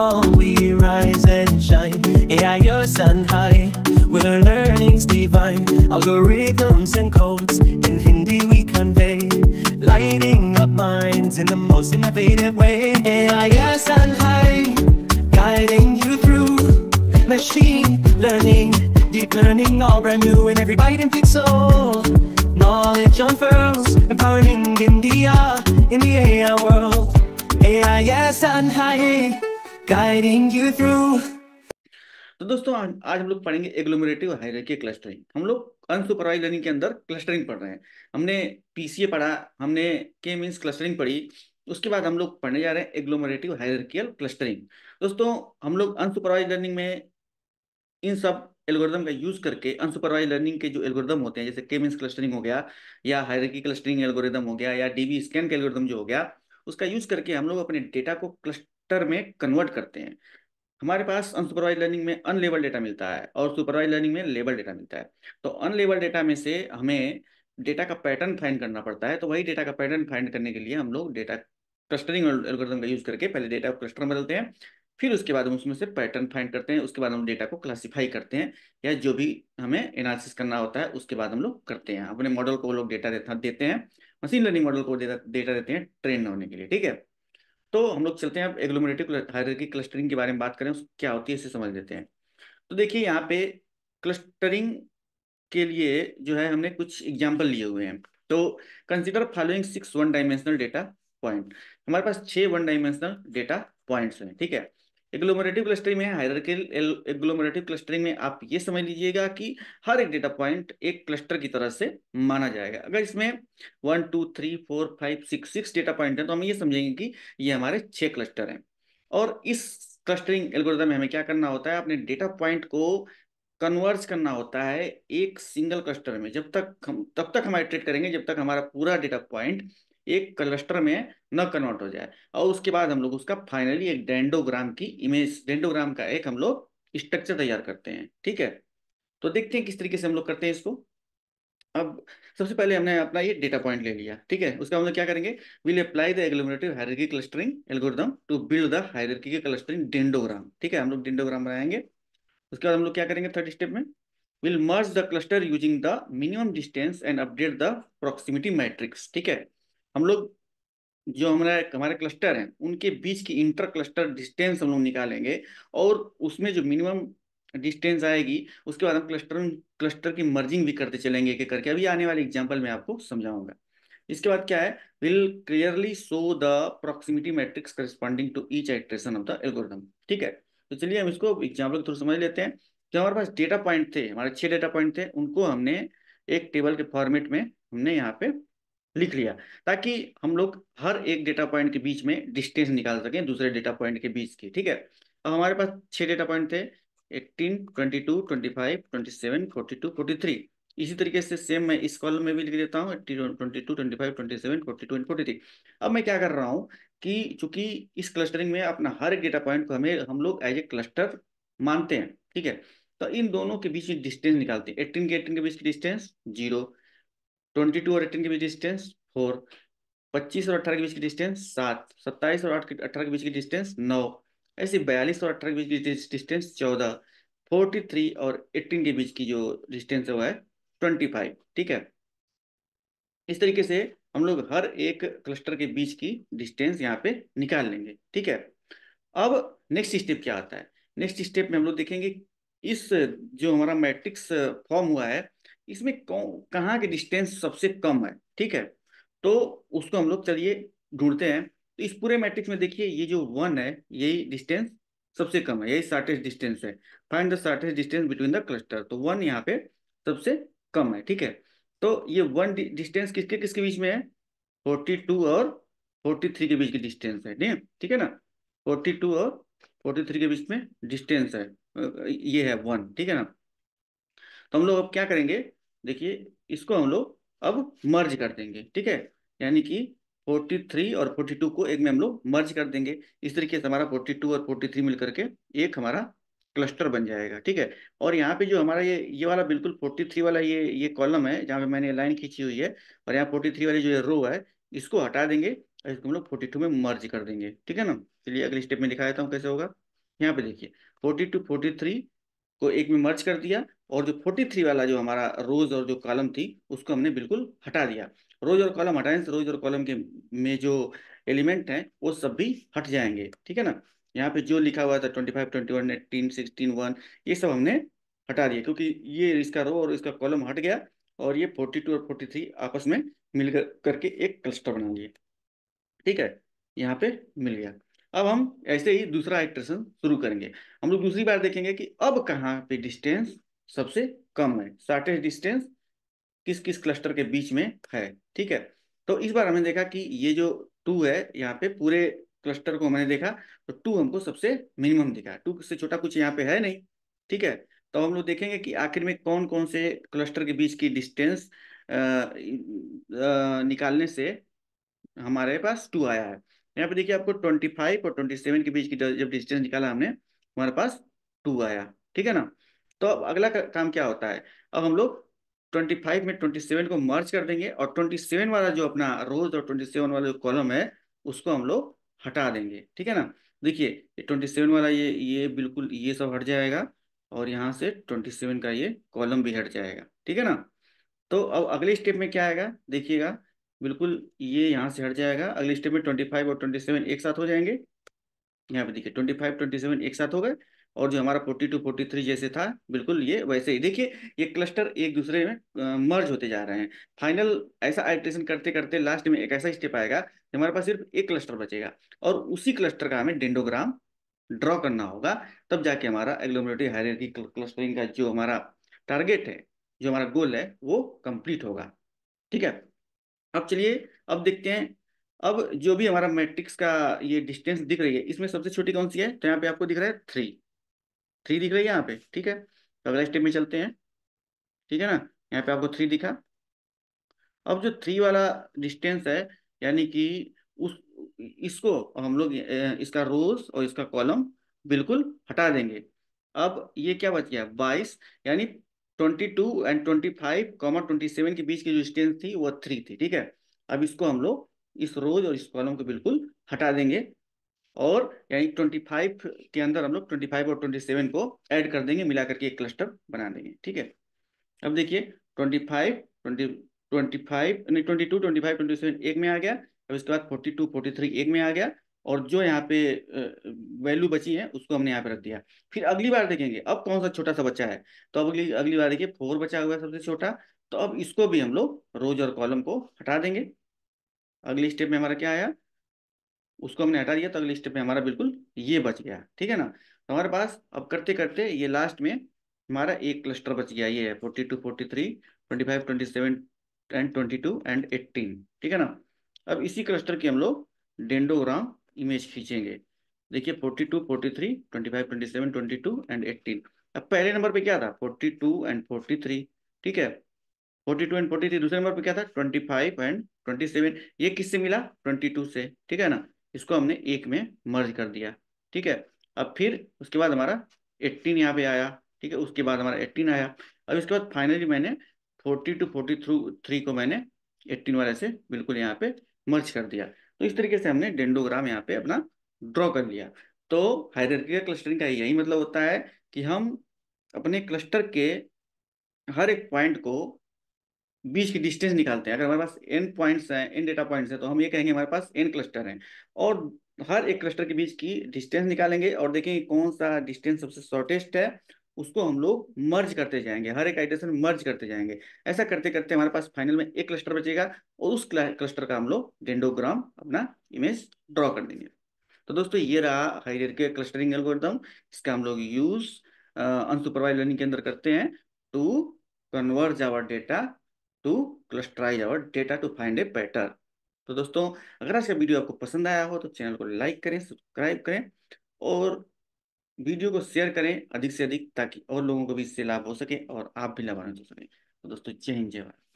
all we rise and shine. AI, your sun high, We're learnings divine. Algorithms and codes in Hindi we convey, lighting up minds in the most innovative way. AI, your sun high, guiding you through machine learning, deep learning, all brand new in every byte and pixel. Knowledge unfurls, empowering India in the AI world. AI, yes, and high. guiding you through. तो दोस्तों आज, आज हम लोग पढ़ेंगे एग्लोमरेटिव और hierarchy clustering हम लोग अनसुपरवाइज लर्निंग के अंदर क्लस्टरिंग पढ़ रहे हैं हमने पीसीए पढ़ा हमने के मीन्स क्लस्टरिंग पढ़ी उसके बाद हम लोग पढ़ने जा रहे हैं एग्लोमरेटिव हायरार्कियल क्लस्टरिंग दोस्तों हम लोग अनसुपरवाइज लर्निंग में इन सब एल्गोरिदम का यूज करके अनसुपरवाइज लर्निंग के जो एल्गोरिदम होते हैं जैसे के मीन्स क्लस्टरिंग हो गया या हायरकी क्लस्टरिंग एल्गोरिदम हो गया या डीबी स्कैन का एल्गोरिदम जो हो गया उसका यूज करके हम लोग अपने डेटा को क्लस्टर वेक्टर में कन्वर्ट करते हैं हमारे पास अनसुपरवाइज लर्निंग में अनलेबल डेटा मिलता है और सुपरवाइज लर्निंग में लेबल डेटा मिलता है तो अनलेबल डेटा में से हमें डेटा का पैटर्न फाइंड करना पड़ता है तो वही डेटा का पैटर्न फाइंड करने के लिए हम लोग डेटा क्लस्टरिंग एल्गोरिथम का यूज करके पहले डेटा को क्लस्टर बदलते हैं फिर उसके बाद हम उसमें से पैटर्न फाइंड करते हैं उसके बाद हम डेटा को क्लासीफाई करते हैं या जो भी हमें एनालिसिस करना होता है उसके बाद हम लोग करते हैं अपने मॉडल को लोग डेटा देते हैं मशीन लर्निंग मॉडल को डेटा देते हैं ट्रेन होने के लिए ठीक है तो हम लोग चलते हैं एग्लोमेटिव हायर हायरकी क्लस्टरिंग के बारे में बात करें क्या होती है इसे समझ लेते हैं तो देखिए यहाँ पे क्लस्टरिंग के लिए जो है हमने कुछ एग्जाम्पल लिए हुए हैं तो consider following six one dimensional data point हमारे पास छः वन डायमेंशनल डेटा पॉइंट्स हैं ठीक है एग्लोमरेटिव क्लस्टरिंग में हायरकिल एग्लोमरेटिव क्लस्टरिंग में आप ये समझ लीजिएगा कि हर एक डेटा पॉइंट एक क्लस्टर की तरह से माना जाएगा अगर इसमें one two three four five six six data point है तो हम ये समझेंगे कि ये हमारे छह क्लस्टर हैं और इस क्लस्टरिंग एल्गोरिदम में हमें क्या करना होता है अपने डेटा पॉइंट को कन्वर्स करना होता है एक सिंगल क्लस्टर में जब तक हम तब तक हम इटरेट करेंगे जब तक हमारा पूरा डेटा पॉइंट एक क्लस्टर में न कन्वर्ट हो जाए और उसके बाद हम लोग उसका फाइनली एक डेंडोग्राम की इमेज डेंडोग्राम का एक हम लोग स्ट्रक्चर तैयार करते हैं ठीक है तो देखते हैं किस तरीके से हम लोग करते हैं इसको अब सबसे पहले हमने अपना ये डेटा पॉइंट ले लिया ठीक है उसका हम लोग क्या करेंगे will apply the agglomerative hierarchy clustering algorithm to build the hierarchy clustering dendrogram ठीक है हम लोग डेंडोग्राम बनाएंगे उसके बाद हम लोग क्या करेंगे थर्ड स्टेप में will merge the cluster using the minimum distance and update the proximity matrix ठीक है हम लोग जो हमारा हमारे क्लस्टर हैं उनके बीच की इंटर क्लस्टर डिस्टेंस हम लोग निकालेंगे और उसमें जो मिनिमम डिस्टेंस आएगी उसके बाद हम क्लस्टर क्लस्टर की मर्जिंग भी करते चलेंगे कि करके अभी आने वाले एग्जाम्पल में आपको समझाऊंगा इसके बाद क्या है will clearly show the proximity matrix corresponding to each iteration of the algorithm ठीक है तो चलिए हम इसको एग्जाम्पल के थ्रू समझ लेते हैं जो हमारे पास डेटा पॉइंट थे हमारे छह डेटा पॉइंट थे उनको हमने एक टेबल के फॉर्मेट में हमने यहाँ पे लिख लिया ताकि हम लोग हर एक डेटा पॉइंट के बीच में डिस्टेंस निकाल सकें दूसरे डेटा पॉइंट के बीच की ठीक है अब हमारे पास छह डेटा पॉइंट थे 18, 22, 25, 27, 42, इसी तरीके से सेम मैं इस कॉलम में भी लिख देता हूँ ट्वेंटी टू अब मैं क्या कर रहा हूँ कि चूंकि इस क्लस्टरिंग में अपना हर एक डेटा पॉइंट को हमें हम लोग एज ए क्लस्टर मानते हैं ठीक है तो इन दोनों के बीच में डिस्टेंस निकालते हैं एट्टीन के एटीन के बीच की डिस्टेंस जीरो ट्वेंटी टू और एटीन के बीच डिस्टेंस फोर पच्चीस और अठारह के बीच की डिस्टेंस सात सत्ताईस और के अठारह के बीच की डिस्टेंस नौ ऐसे बयालीस और अठारह के बीच की डिस्टेंस चौदह फोर्टी थ्री और एट्टीन के बीच की जो डिस्टेंस है वो है ट्वेंटी फाइव ठीक है इस तरीके से हम लोग हर एक क्लस्टर के बीच की डिस्टेंस यहाँ पे निकाल लेंगे ठीक है अब नेक्स्ट स्टेप क्या आता है नेक्स्ट स्टेप में हम लोग देखेंगे इस जो हमारा मैट्रिक्स फॉर्म हुआ है इसमें कहाँ के डिस्टेंस सबसे कम है ठीक है तो उसको हम लोग चलिए ढूंढते हैं तो इस पूरे मैट्रिक्स में देखिए ये जो वन है यही डिस्टेंस सबसे कम है यही शार्टेस्ट डिस्टेंस है find the shortest distance between the cluster तो वन यहाँ पे सबसे कम है ठीक है तो ये वन डिस्टेंस किसके किसके बीच में है फोर्टी टू और फोर्टी थ्री के बीच की डिस्टेंस है नहीं ठीक है ना फोर्टी टू और फोर्टी थ्री के बीच में डिस्टेंस है ये है वन ठीक है ना तो हम लोग अब क्या करेंगे देखिए इसको हम लोग अब मर्ज कर देंगे ठीक है यानी कि 43 और 42 को एक में हम लोग मर्ज कर देंगे इस तरीके से हमारा 42 और 43 मिल करके एक हमारा क्लस्टर बन जाएगा ठीक है और यहाँ पे जो हमारा ये ये वाला बिल्कुल 43 वाला ये ये कॉलम है जहाँ पे मैंने लाइन खींची हुई है और यहाँ 43 वाली जो ये रो है इसको हटा देंगे और इसको हम लोग टू में मर्ज कर देंगे ठीक है ना चलिए अगले स्टेप में दिखा देता हूँ कैसे होगा यहाँ पे देखिए फोर्टी फोर्टी थ्री को एक में मर्ज कर दिया और जो 43 वाला जो हमारा रोज और जो कॉलम थी उसको हमने बिल्कुल हटा दिया रोज और कॉलम हटाने से रोज और कॉलम के में जो एलिमेंट हैं वो सब भी हट जाएंगे ठीक है ना यहाँ पे जो लिखा हुआ था twenty five twenty one eighteen sixteen one ये सब हमने हटा दिया क्योंकि ये इसका रो और इसका कॉलम हट गया और ये फोर्टी टू और फोर्टी थ्री आपस में मिल करके एक क्लस्टर बना लिए ठीक है यहाँ पे मिल गया अब हम ऐसे ही दूसरा इटरेशन शुरू करेंगे हम लोग दूसरी बार देखेंगे कि अब कहाँ पे डिस्टेंस सबसे कम है शार्टेस्ट डिस्टेंस किस किस क्लस्टर के बीच में है ठीक है तो इस बार हमने देखा कि ये जो टू है यहाँ पे पूरे क्लस्टर को हमने देखा तो टू हमको सबसे मिनिमम दिखा टू से छोटा कुछ यहाँ पे है नहीं ठीक है तो हम लोग देखेंगे कि आखिर में कौन कौन से क्लस्टर के बीच की डिस्टेंस निकालने से हमारे पास टू आया है यहाँ पे देखिए आपको ट्वेंटी फाइव और ट्वेंटी सेवन के बीच की जब डिस्टेंस निकाला हमने हमारे पास टू आया ठीक है ना तो अब अगला का, काम क्या होता है अब हम लोग 25 में 27 को मर्ज कर देंगे और 27 वाला जो अपना रोज और 27 वाला जो कॉलम है उसको हम लोग हटा देंगे ठीक है ना देखिए 27 वाला ये ये बिल्कुल ये सब हट जाएगा और यहाँ से 27 का ये कॉलम भी हट जाएगा ठीक है ना तो अब अगले स्टेप में क्या आएगा देखिएगा बिल्कुल ये यहाँ से हट जाएगा अगले स्टेप में ट्वेंटी फाइव और ट्वेंटी सेवन एक साथ हो जाएंगे यहाँ पे देखिए ट्वेंटी फाइव ट्वेंटी सेवन एक साथ हो गए और जो हमारा फोर्टी टू फोर्टी थ्री जैसे था बिल्कुल ये वैसे ही देखिए ये क्लस्टर एक दूसरे में मर्ज होते जा रहे हैं फाइनल ऐसा आइट्रेशन करते करते लास्ट में एक ऐसा स्टेप आएगा कि हमारे पास सिर्फ एक क्लस्टर बचेगा और उसी क्लस्टर का हमें डेंडोग्राम ड्रॉ करना होगा तब जाके हमारा एग्लोमरेटिव की क्लस्टरिंग का जो हमारा टारगेट है जो हमारा गोल है वो कंप्लीट होगा ठीक है अब चलिए अब देखते हैं अब जो भी हमारा मैट्रिक्स का ये डिस्टेंस दिख रही है इसमें सबसे छोटी कौन सी है तो यहाँ पे आपको दिख रहा है थ्री थ्री दिख रही है यहाँ पे ठीक है तो अगला स्टेप में चलते हैं ठीक है ना यहाँ पे आपको थ्री दिखा अब जो थ्री वाला डिस्टेंस है यानी कि उस इसको हम लोग इसका रोज और इसका कॉलम बिल्कुल हटा देंगे अब ये क्या बच गया बाईस यानी twenty two and twenty five comma twenty seven के बीच की जो स्टेंस थी वो थ्री थी ठीक है अब इसको हम लोग इस रोज और इस कॉलम को बिल्कुल हटा देंगे और यानी ट्वेंटी फाइव के अंदर हम लोग ट्वेंटी फाइव और ट्वेंटी सेवन को ऐड कर देंगे मिला करके एक क्लस्टर बना देंगे ठीक है अब देखिए twenty five twenty twenty five नहीं twenty two twenty five twenty seven एक में आ गया अब इसके बाद फोर्टी टू फोर्टी थ्री एक में आ गया और जो यहाँ पे वैल्यू बची है उसको हमने यहाँ पे रख दिया फिर अगली बार देखेंगे अब कौन सा छोटा सा बच्चा है तो अब अगली अगली बार देखिए फोर बचा हुआ है सबसे छोटा तो अब इसको भी हम लोग रोज और कॉलम को हटा देंगे अगले स्टेप में हमारा क्या आया उसको हमने हटा दिया तो अगले स्टेप में हमारा बिल्कुल ये बच गया ठीक है ना तो हमारे पास अब करते करते ये लास्ट में हमारा एक क्लस्टर बच गया ये है forty two forty three twenty five twenty seven and twenty two and eighteen ठीक है ना अब इसी क्लस्टर की हम लोग डेंडोग्राम इमेज खींचेंगे देखिए 42, 43, 25, 27, 22 एंड 18 अब पहले नंबर पे क्या था 42 एंड 43 ठीक है 42 एंड 43 दूसरे नंबर पे क्या था 25 एंड 27 ये किससे मिला 22 से ठीक है ना इसको हमने एक में मर्ज कर दिया ठीक है अब फिर उसके बाद हमारा 18 यहाँ पे आया ठीक है उसके बाद हमारा 18 आया अब इसके बाद फाइनली मैंने फोर्टी टू 43 को मैंने एट्टीन वाले से बिल्कुल यहाँ पे मर्ज कर दिया तो इस तरीके से हमने डेंडोग्राम यहाँ पे अपना ड्रॉ कर लिया तो हायरर्किकल क्लस्टरिंग का यही मतलब होता है कि हम अपने क्लस्टर के हर एक पॉइंट को बीच की डिस्टेंस निकालते हैं अगर हमारे पास एन पॉइंट्स हैं एन डेटा पॉइंट्स हैं तो हम ये कहेंगे हमारे पास एन क्लस्टर हैं और हर एक क्लस्टर के बीच की डिस्टेंस निकालेंगे और देखेंगे कौन सा डिस्टेंस सबसे शॉर्टेस्ट है उसको हम लोग मर्ज करते जाएंगे हर एक आइटेशन मर्ज करते जाएंगे ऐसा करते करते हमारे पास फाइनल में एक क्लस्टर बचेगा और उस क्लस्टर का हम लोग डेंडोग्राम अपना इमेज ड्रॉ कर देंगे तो दोस्तों ये रहा हाइर के क्लस्टरिंग एल्गोरिदम इसका हम लोग यूज अनसुपरवाइज लर्निंग के अंदर करते हैं to converge our data to clusterise our data to find a pattern तो दोस्तों अगर आज का वीडियो आपको पसंद आया हो तो चैनल को लाइक करें सब्सक्राइब करें और वीडियो को शेयर करें अधिक से अधिक ताकि और लोगों को भी इससे लाभ हो सके और आप भी लाभान्वित हो सकें तो दोस्तों जय हिंद जय भारत